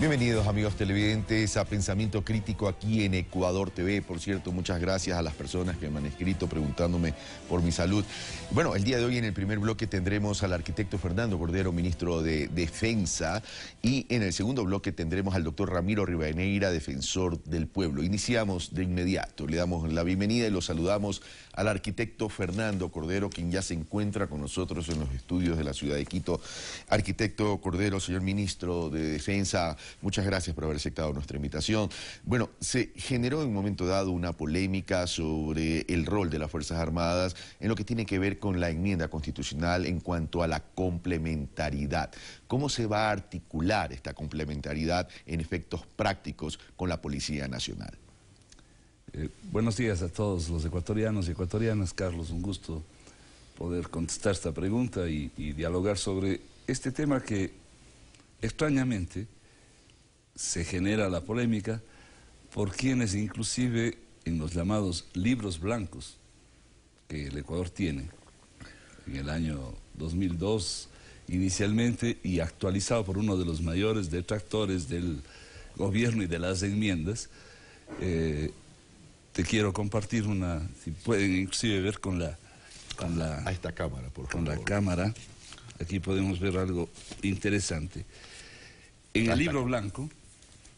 Bienvenidos amigos televidentes a Pensamiento Crítico aquí en Ecuador TV. Por cierto, muchas gracias a las personas que me han escrito preguntándome por mi salud. Bueno, el día de hoy en el primer bloque tendremos al arquitecto Fernando Cordero, ministro de Defensa, y en el segundo bloque tendremos al doctor Ramiro Rivadeneira, defensor del pueblo. Iniciamos de inmediato, le damos la bienvenida y lo saludamos al arquitecto Fernando Cordero, quien ya se encuentra con nosotros en los estudios de la ciudad de Quito. Arquitecto Cordero, señor ministro de Defensa, Muchas gracias por haber aceptado nuestra invitación. Bueno, se generó en un momento dado una polémica sobre el rol de las Fuerzas Armadas en lo que tiene que ver con la enmienda constitucional en cuanto a la complementariedad. ¿Cómo se va a articular esta complementariedad en efectos prácticos con la Policía Nacional? Eh, buenos días a todos los ecuatorianos y ecuatorianas. Carlos, un gusto poder contestar esta pregunta y dialogar sobre este tema que extrañamente se genera la polémica por quienes inclusive en los llamados libros blancos que el Ecuador tiene en el año 2002 inicialmente y actualizado por uno de los mayores detractores del gobierno y de las enmiendas, eh, te quiero compartir una, si pueden inclusive ver con la... Con la cámara, por Con la cámara, aquí podemos ver algo interesante. En el libro blanco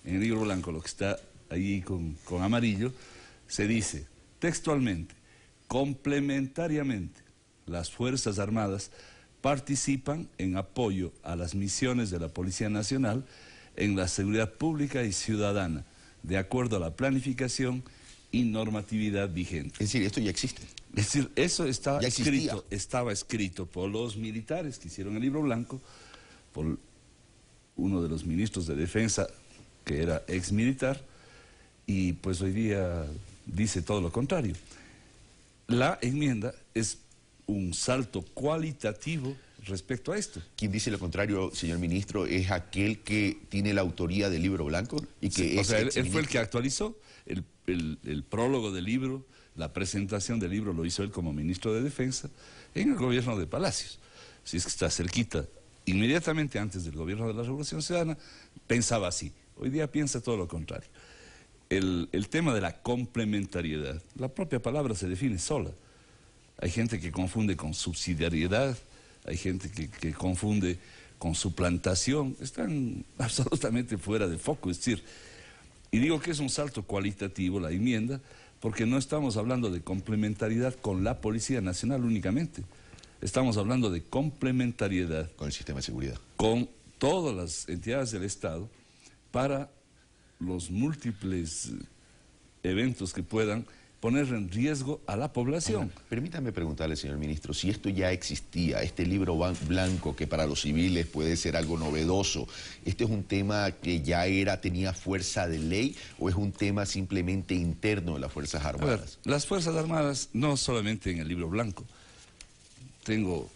en el libro blanco, lo que está allí con, con amarillo, se dice textualmente, complementariamente, las Fuerzas Armadas participan en apoyo a las misiones de la Policía Nacional en la seguridad pública y ciudadana, de acuerdo a la planificación y normatividad vigente. Es decir, esto ya existe. Es decir, eso estaba escrito, estaba escrito por los militares que hicieron el libro blanco, por uno de los ministros de defensa era ex militar, y pues hoy día dice todo lo contrario. La enmienda es un salto cualitativo respecto a esto. Quien dice lo contrario, señor ministro, es aquel que tiene la autoría del libro blanco y que o sea, él, fue el que actualizó el, el, prólogo del libro, la presentación del libro lo hizo él como ministro de Defensa en el gobierno de Palacios. Si es que está cerquita, inmediatamente antes del gobierno de la Revolución Ciudadana, pensaba así. Hoy día piensa todo lo contrario. El, tema de la complementariedad, la propia palabra se define sola. Hay gente que confunde con subsidiariedad, hay gente que, que confunde con suplantación, están absolutamente fuera de foco. Es decir, y digo que es un salto cualitativo la enmienda, porque no estamos hablando de complementariedad con la Policía Nacional únicamente. Estamos hablando de complementariedad. Con el sistema de seguridad. Con todas las entidades del Estado para los múltiples eh, eventos que puedan poner en riesgo a la población. permítame preguntarle, señor ministro, si esto ya existía, este libro blanco que para los civiles puede ser algo novedoso, ¿este es un tema que ya era, tenía fuerza de ley o es un tema simplemente interno de las Fuerzas Armadas? las Fuerzas Armadas, no solamente en el libro blanco, tengo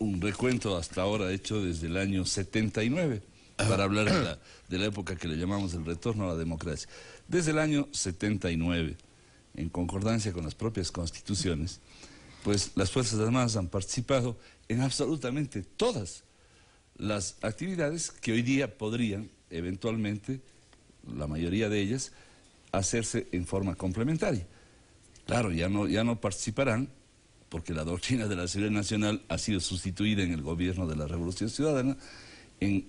un recuento hasta ahora hecho desde el año 79 para hablar de la, época que le llamamos el retorno a la democracia. Desde el año 79, en concordancia con las propias constituciones, pues las Fuerzas Armadas han participado en absolutamente todas las actividades que hoy día podrían, eventualmente, la mayoría de ellas, hacerse en forma complementaria. Claro, ya no, ya no participarán porque la doctrina de la seguridad nacional ha sido sustituida en el gobierno de la Revolución Ciudadana en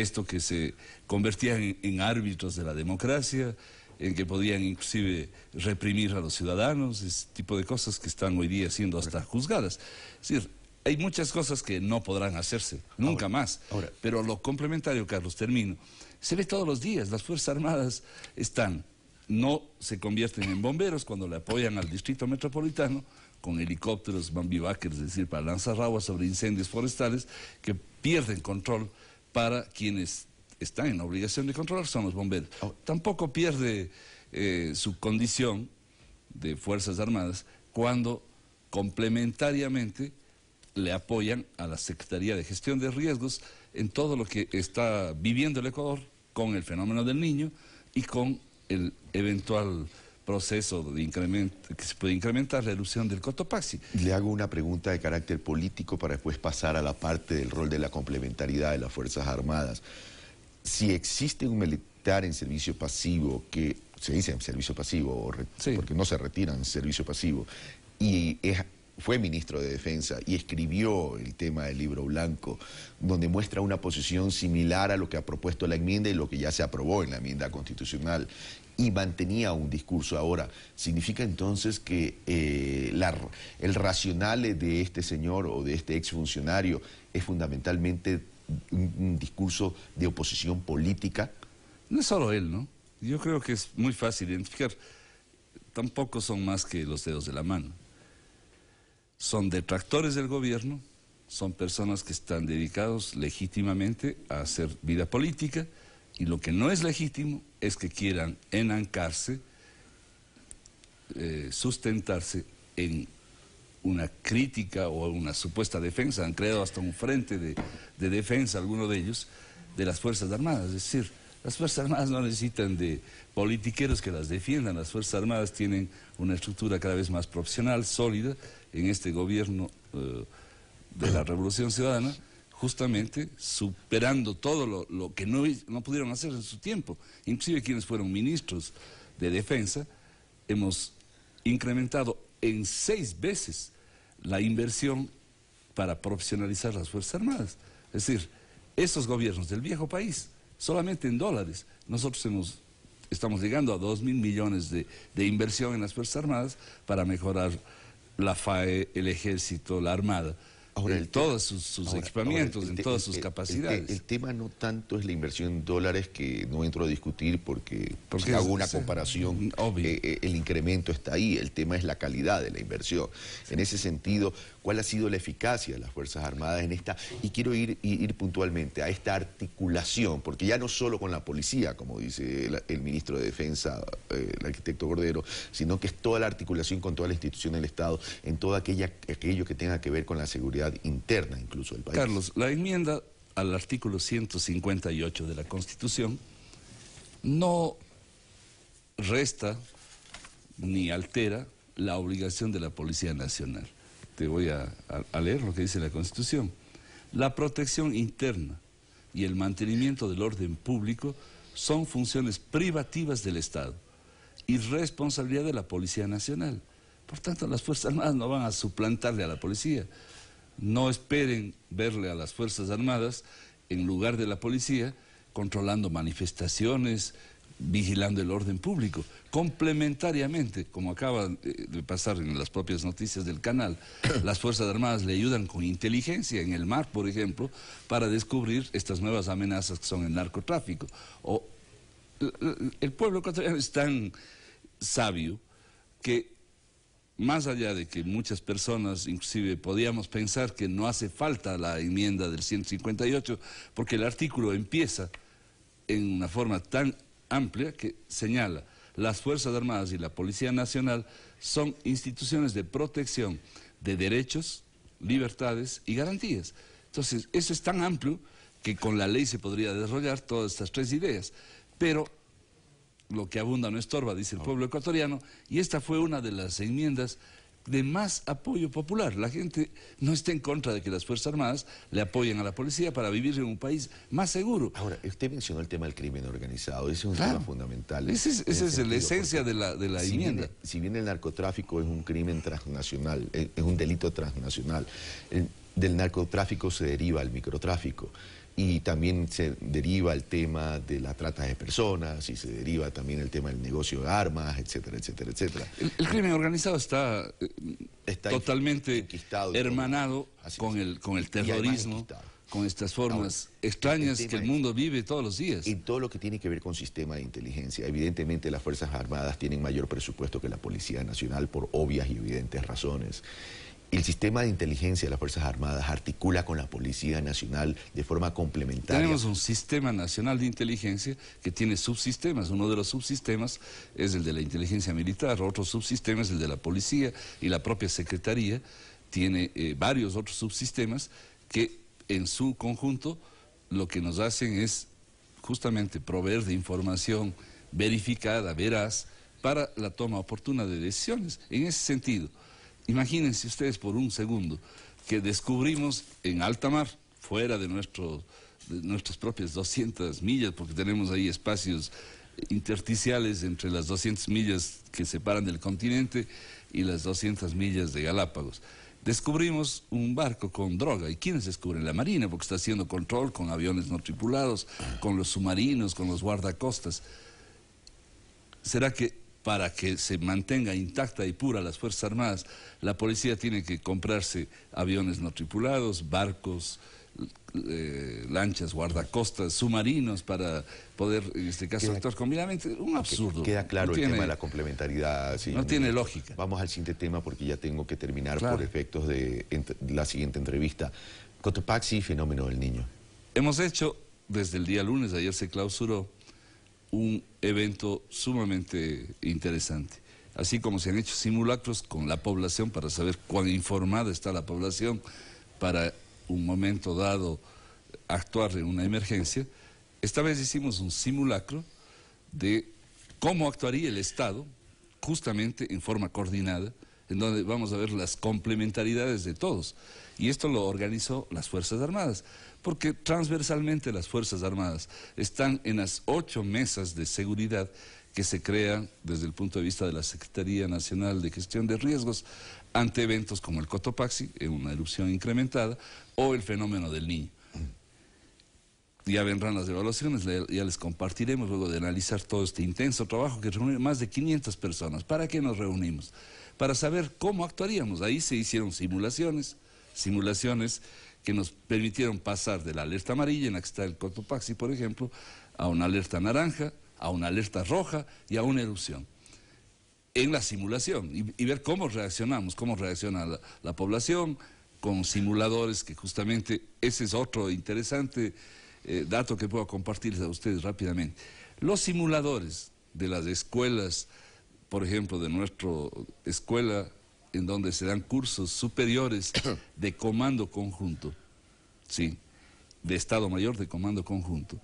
esto que se convertían en, árbitros de la democracia, en que podían inclusive reprimir a los ciudadanos, ese tipo de cosas que están hoy día siendo hasta juzgadas. Es decir, hay muchas cosas que no podrán hacerse, nunca más. Pero lo complementario, Carlos, termino. Se ve todos los días, las Fuerzas Armadas están, no se convierten en bomberos cuando le apoyan al Distrito Metropolitano con helicópteros, bambivackers, es decir, para lanzar agua sobre incendios forestales que pierden control para quienes están en obligación de controlar son los bomberos. Oh. Tampoco pierde eh, su condición de Fuerzas Armadas cuando complementariamente le apoyan a la Secretaría de Gestión de Riesgos en todo lo que está viviendo el Ecuador con el fenómeno del niño y con el eventual proceso de incremento, que se puede incrementar la reducción del Cotopaxi. Le hago una pregunta de carácter político para después pasar a la parte del rol de la complementariedad de las Fuerzas Armadas. Si existe un militar en servicio pasivo que se dice en servicio pasivo, porque no se retiran en servicio pasivo, y fue ministro de Defensa y escribió el tema del libro blanco, donde muestra una posición similar a lo que ha propuesto la enmienda y lo que ya se aprobó en la enmienda constitucional y mantenía un discurso. Ahora, ¿significa entonces que eh, el racional de este señor o de este exfuncionario es fundamentalmente un, un discurso de oposición política? No es solo él, ¿no? Yo creo que es muy fácil identificar. Tampoco son más que los dedos de la mano. Son detractores del gobierno, son personas que están dedicados legítimamente a hacer vida política y lo que no es legítimo es que quieran enancarse, eh, sustentarse en una crítica o una supuesta defensa, han creado hasta un frente de, defensa, alguno de ellos, de las Fuerzas Armadas. Es decir, las Fuerzas Armadas no necesitan de politiqueros que las defiendan, las Fuerzas Armadas tienen una estructura cada vez más profesional, sólida, en este gobierno eh, de la Revolución Ciudadana justamente superando todo lo, que no, pudieron hacer en su tiempo. Inclusive quienes fueron ministros de defensa, hemos incrementado en seis veces la inversión para profesionalizar las Fuerzas Armadas. Es decir, esos gobiernos del viejo país, solamente en dólares, nosotros hemos, estamos llegando a dos mil millones de, de inversión en las Fuerzas Armadas para mejorar la FAE, el ejército, la Armada. Eh, eh, en todos sus, equipamientos, en todas sus capacidades. El, tema no tanto es la inversión en dólares que no entro a discutir porque, hago una comparación, mm, eh, el incremento está ahí, el tema es la calidad de la inversión. En ese sentido, ¿cuál ha sido la eficacia de las Fuerzas Armadas en esta? Y quiero ir, ir, puntualmente a esta articulación, porque ya no solo con la policía, como dice el, ministro de Defensa, el arquitecto Gordero, sino que es toda la articulación con toda la institución del Estado, en todo aquella, aquello que tenga que ver con la seguridad interna incluso del país. Carlos, la enmienda al artículo 158 de la Constitución no resta ni altera la obligación de la Policía Nacional. Te voy a, a, leer lo que dice la Constitución. La protección interna y el mantenimiento del orden público son funciones privativas del Estado y responsabilidad de la Policía Nacional. Por tanto, las Fuerzas Armadas no van a suplantarle a la policía. No esperen verle a las Fuerzas Armadas en lugar de la policía controlando manifestaciones, vigilando el orden público. Complementariamente, como acaba de pasar en las propias noticias del canal, las Fuerzas Armadas le ayudan con inteligencia en el mar, por ejemplo, para descubrir estas nuevas amenazas que son el narcotráfico. O, el pueblo ecuatoriano es tan sabio que más allá de que muchas personas inclusive podíamos pensar que no hace falta la enmienda del 158, porque el artículo empieza en una forma tan amplia que señala las Fuerzas Armadas y la Policía Nacional son instituciones de protección de derechos, libertades y garantías. Entonces, eso es tan amplio que con la ley se podría desarrollar todas estas tres ideas. Pero lo que abunda no estorba, dice el pueblo ecuatoriano, y esta fue una de las enmiendas de más apoyo popular. La gente no está en contra de que las Fuerzas Armadas le apoyen a la policía para vivir en un país más seguro. Ahora, usted mencionó el tema del crimen organizado, ese es un tema fundamental. esa es la esencia de la, de enmienda. si bien el narcotráfico es un crimen transnacional, es, un delito transnacional, del narcotráfico se deriva el microtráfico y también se deriva el tema de la trata de personas y se deriva también el tema del negocio de armas, etcétera, etcétera, etcétera. El, crimen organizado está, eh, está totalmente hermanado con, el, con el terrorismo con estas formas extrañas que el mundo vive todos los días. Y todo lo que tiene que ver con sistema de inteligencia. Evidentemente las Fuerzas Armadas tienen mayor presupuesto que la Policía Nacional por obvias y evidentes razones. El sistema de inteligencia de las Fuerzas Armadas articula con la Policía Nacional de forma complementaria. Tenemos un sistema nacional de inteligencia que tiene subsistemas. Uno de los subsistemas es el de la inteligencia militar, otro subsistema es el de la policía y la propia Secretaría tiene eh, varios otros subsistemas que en su conjunto lo que nos hacen es justamente proveer de información verificada, veraz, para la toma oportuna de decisiones. En ese sentido, Imagínense ustedes por un segundo que descubrimos en alta mar, fuera de, nuestras propias 200 millas, porque tenemos ahí espacios intersticiales entre las 200 millas que separan del continente y las 200 millas de Galápagos. Descubrimos un barco con droga. ¿Y quiénes descubren? La Marina, porque está haciendo control con aviones no tripulados, con los submarinos, con los guardacostas. ¿Será que para que se mantenga intacta y pura las Fuerzas Armadas, la policía tiene que comprarse aviones no tripulados, barcos, eh, lanchas, guardacostas, submarinos para poder, en este caso, actuar combinadamente. Un absurdo. Queda claro el tema de la complementariedad. no tiene lógica. Vamos al siguiente tema porque ya tengo que terminar por efectos de la siguiente entrevista. Cotopaxi, fenómeno del niño. Hemos hecho, desde el día lunes, ayer se clausuró, un evento sumamente interesante. Así como se han hecho simulacros con la población para saber cuán informada está la población para un momento dado actuar en una emergencia, esta vez hicimos un simulacro de cómo actuaría el Estado justamente en forma coordinada, en donde vamos a ver las complementaridades de todos. Y esto lo organizó las Fuerzas Armadas porque transversalmente las Fuerzas Armadas están en las ocho mesas de seguridad que se crean desde el punto de vista de la Secretaría Nacional de Gestión de Riesgos ante eventos como el Cotopaxi, en una erupción incrementada, o el fenómeno del niño. Mm. Ya vendrán las evaluaciones, ya les compartiremos luego de analizar todo este intenso trabajo que reúne más de 500 personas. ¿Para qué nos reunimos? Para saber cómo actuaríamos. Ahí se hicieron simulaciones, simulaciones que nos permitieron pasar de la alerta amarilla, en la que está el Cotopaxi, por ejemplo, a una alerta naranja, a una alerta roja y a una erupción. En la simulación y, ver cómo reaccionamos, cómo reacciona la, población con simuladores, que justamente ese es otro interesante eh, dato que puedo compartirles a ustedes rápidamente. Los simuladores de las escuelas, por ejemplo, de nuestra escuela en donde se dan cursos superiores de comando conjunto, ¿sí? de Estado Mayor de Comando Conjunto.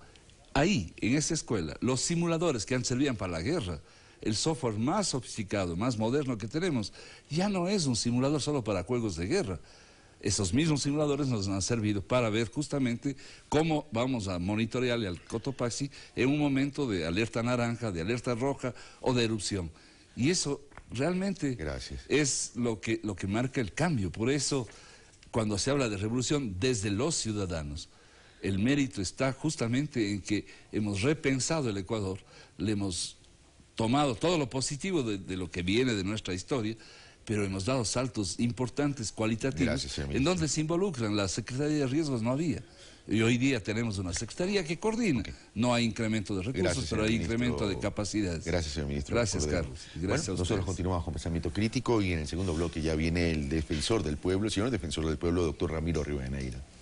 Ahí, en esa escuela, los simuladores que han servido para la guerra, el software más sofisticado, más moderno que tenemos, ya no es un simulador solo para juegos de guerra. Esos mismos simuladores nos han servido para ver justamente cómo vamos a monitorearle al Cotopaxi en un momento de alerta naranja, de alerta roja o de erupción. Y eso Realmente es lo que, lo que marca el cambio. Por eso, cuando se habla de revolución desde los ciudadanos, el mérito está justamente en que hemos repensado el Ecuador, le hemos tomado todo lo positivo de, lo que viene de nuestra historia, pero hemos dado saltos importantes cualitativos en donde se involucran. La Secretaría de Riesgos no había. Y hoy día tenemos una secretaría que coordina. No hay incremento de recursos, pero hay incremento de capacidades. Gracias, señor ministro. Gracias, Carlos. nosotros continuamos con pensamiento crítico y en el segundo bloque ya viene el defensor del pueblo, el señor defensor del pueblo, doctor Ramiro Rivadeneira.